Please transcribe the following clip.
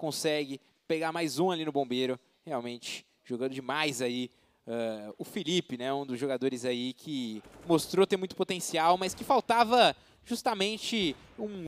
consegue pegar mais um ali no Bombeiro. Realmente jogando demais aí uh, o Felipe, né? Um dos jogadores aí que mostrou ter muito potencial, mas que faltava justamente um